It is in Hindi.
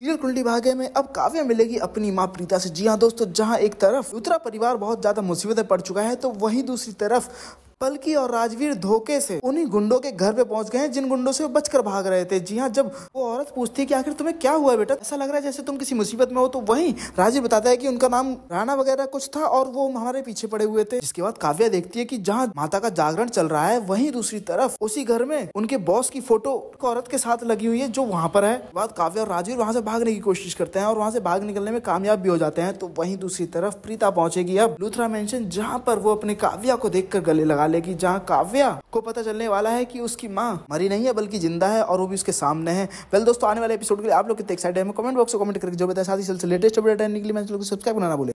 सीरियल कुंडली भाग्य में अब काव्य मिलेगी अपनी माँ प्रीता से जी हाँ दोस्तों जहाँ एक तरफ उत्तरा परिवार बहुत ज्यादा मुसीबतें पड़ चुका है तो वहीं दूसरी तरफ पलकी और राजवीर धोखे से उन्हीं गुंडों के घर पे पहुंच गए हैं जिन गुंडों से वो बचकर भाग रहे थे जी हाँ जब वो औरत पूछती है कि आखिर तुम्हें क्या हुआ बेटा ऐसा लग रहा है जैसे तुम किसी मुसीबत में हो तो वहीं राजीव बताता है कि उनका नाम राणा वगैरह कुछ था और वो हमारे पीछे पड़े हुए थे इसके बाद काव्या देखती है की जहाँ माता का जागरण चल रहा है वही दूसरी तरफ उसी घर में उनके बॉस की फोटो औरत के साथ लगी हुई है जो वहां पर है बाद काव्या और राजवीर वहाँ से भागने की कोशिश करते हैं और वहाँ से भाग निकलने में कामयाब भी हो जाते हैं तो वहीं दूसरी तरफ प्रीता पहुंचेगी अब लूथरा मैं जहाँ पर वो अपने काव्या को देखकर गले लगा डालेगी जहाँ काव्या को पता चलने वाला है कि उसकी माँ मरी नहीं है बल्कि जिंदा है और वो भी उसके सामने है वेल दोस्तों आने वाले एपिसोड के लिए आप लोग कितने एक्साइटेड है कमेंट बॉक्स में कमेंट करके जो बताया साथ ही लेटेस्ट अपडेट है के मैं सब्सक्राइब करना ना